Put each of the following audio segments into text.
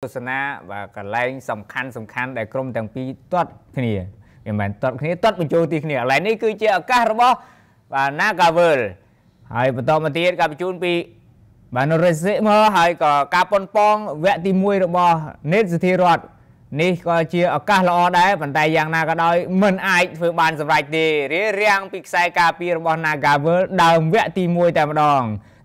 ទស្សនាបាទកន្លែងសំខាន់សំខាន់ដែលក្រុមទាំងពីរទាត់គ្នាមិនមែនទាត់គ្នាទាត់បញ្ចូលទីគ្នាកន្លែងនេះគឺជាឱកាសរបស់បាទ Nagavel ហើយបន្តមកទៀតការបញ្ជូនពី បាទ Norese មកហើយក៏ការប៉ុនប៉ងវគ្គទី1របស់ Net សិទ្ធិរដ្ឋនេះក៏ជាឱកាសល្អដែរប៉ុន្តែយ៉ាងណាក៏ដោយមិនអាចធ្វើបានសម្រេចទេរារាំងពីខ្សែការពាររបស់ Nagavel ដើមវគ្គទី1តែម្ដង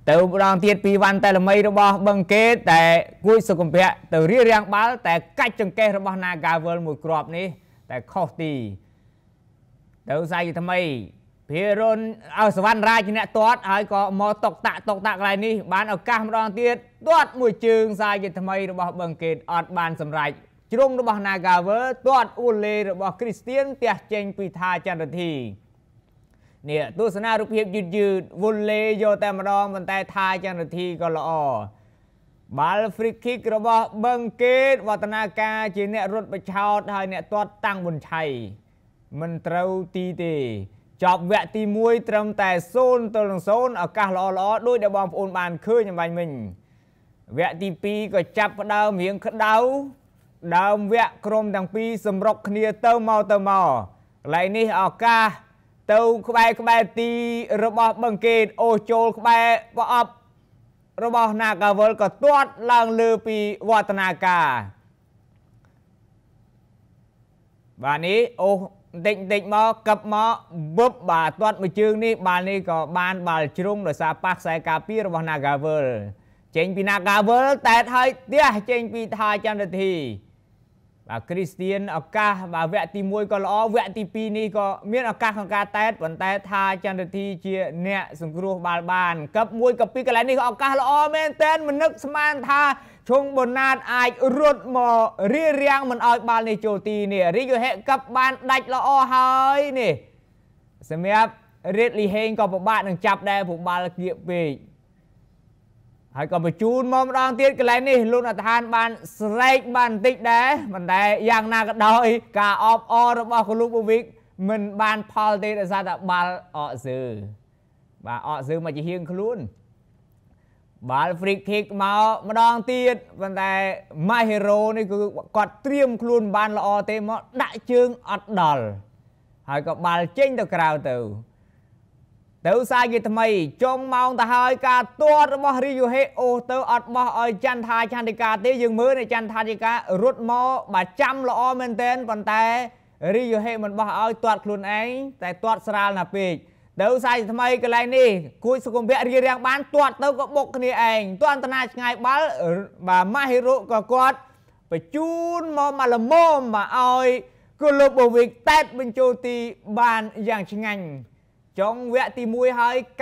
ទៅម្ដងទៀតពីវ៉ាន់តែល្មីរបស់បឹងកេតតែគួយសុគំភៈទៅរៀបរៀងបាល់តែកាច់ចង្កេះរបស់ Nagavel មួយគ្រាប់នេះតែខុសទីទៅសាយថ្មីភិរុនអសវណ្ណរាជអ្នកទាត់ហើយក៏មកតុកតាក់តុកតាក់កន្លែងនេះបានឱកាសម្ដងទៀតទាត់មួយជើងសាយថ្មីរបស់បឹងកេតអត់បានសម្រេចជ្រុងរបស់ Nagavel ទាត់អ៊ូលេរបស់ Christian ទះចេញពីថាចន្ទធីនេះទស្សនារូបភាពយឺតយឺតវុលលេយកតែម្ដងប៉ុន្តែថាចន្ទធីក៏ល្អបាល់ free kick របស់បឹងកេតវឌ្ឍនាការជាអ្នករត់បញ្ឆោតហើយអ្នកទាត់តាំងប៊ុនឆៃមិនត្រូវទីទេចប់វគ្គទី1ត្រឹមតែ0ទល់នឹង0ឱកាសល្អល្អដោយដែលបងប្អូនបានឃើញអំបញ្ញមិញវគ្គទី2ក៏ចាប់ផ្ដើមរៀងក្តៅដើមវគ្គក្រុមទាំងពីរសម្រុកគ្នាទៅមកទៅមកកន្លែងនេះឱកាសទៅក្បែរក្បែរទីរបស់បឹងកេតអូចូលក្បែរប្រអប់របស់នាកាវលក៏ទាត់ឡើងលើពីវឌ្ឍនាការបាទនេះអូបន្តិចបន្តិចមកកឹបមកវឹបបាទទាត់មួយជើងនេះបាល់នេះក៏បាន បាល់ជ្រុងដោយសារប៉ះខ្សែការពាររបស់ Nagawal ចេញ ពី Nagawal តែតហើយទះចេញពីថាចន្ទធីបាទគ្រីស្ទៀនឱកាសបាទវគ្គទី1ក៏ល្អវគ្គទី2នេះក៏មានឱកាសក្នុងការតែតប៉ុន្តែថាចន្ទធីជា អ្នកសង្គ្រោះបាល់បានកັບ1កັບ2កន្លែងនេះក៏ឱកាសល្អមែនតែនមិននឹកស្មានថាឈុងបូណាតអាចរត់មករៀបរៀងមិនឲ្យបាល់នេះចូលទីនេះរីយូហេកັບបានដាច់ល្អហើយនេះសម្រាប់រ៉េតលីហេងក៏ពិបាកនឹងចាប់ដែរព្រោះបាល់គៀកពេកហើយក៏បញ្ជូនមកម្ដងទៀតកន្លែងនេះលោកអាឋានបានស្រែកបានបន្តិចដែរមិនដែរយ៉ាងណាក៏ដោយ ការអបអររបស់គ្រូបូវិកមិនបានផលទេដោយសារតែបាល់អកសឺបាទអកសឺមកជាហៀងខ្លួនបាល់ free kick មកម្ដងទៀតប៉ុន្តែ my hero នេះគឺគាត់ត្រៀមខ្លួនបានល្អទេ មកដាក់ជើងអត់ដល់ហើយក៏បាល់ចេញទៅក្រៅទៅទៅសាយជាថ្មីចុងម៉ោងទៅហើយការទាត់របស់រីយូហេអូទៅអត់បោះឲ្យចន្ទថាចន្ទកាទេ យើងមើលនៅចន្ទថាចន្ទការត់មក បាទចាំល្អមែនទែនប៉ុន្តែរីយូហេមិនបោះឲ្យ ទាត់ខ្លួនឯងតែទាត់ស្រាលណាស់ពេកទៅសាយថ្មីកន្លែងនេះគួយសុគមវៈរៀបរៀងបានទាត់ទៅក៏បុកគ្នាឯងទាន់តណាឆ្ងាយបាល់បាទម៉ាហេរុក៏គាត់បញ្ជូនមកមកល្មមមកឲ្យគូលូបូវិកតែតបញ្ចូលទីបានយ៉ាងឆ្ងាញ់ចុងវគ្គទី1ហើយ97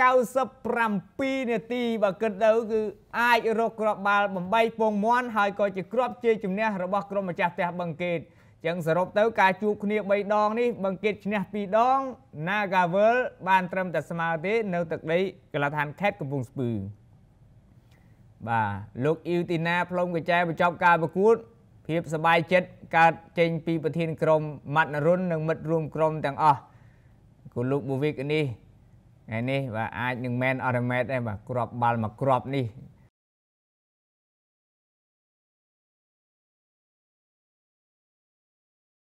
នាទីបើគិតទៅគឺអាចរកគ្រាប់បាល់8ពងមាន់ហើយក៏ជាគ្រាប់ជ័យជំនះរបស់ក្រុមម្ចាស់ផ្ទះបឹងកេតចឹងសរុបទៅការជួបគ្នា3ដងនេះបឹងកេតឈ្នះ2ដង Nagavel បានត្រឹមតែស្មើទេនៅទឹកដីកលាឋានខេត្តកំពង់ស្ពឺបាទលោកអ៊ីវទីណាផ្លុំកញ្ចែបញ្ចប់ការប្រកួតភាពសบายចិត្តកើតចេញពីប្រធានក្រុមម៉ាត់នរុននិងមិត្តរួមក្រុមទាំងអស់គូលូបូវិកនេះថ្ងៃនេះបាទអាចនឹងមែនអត់ម៉េតទេបាទគ្រាប់បាល់មួយគ្រាប់នេះ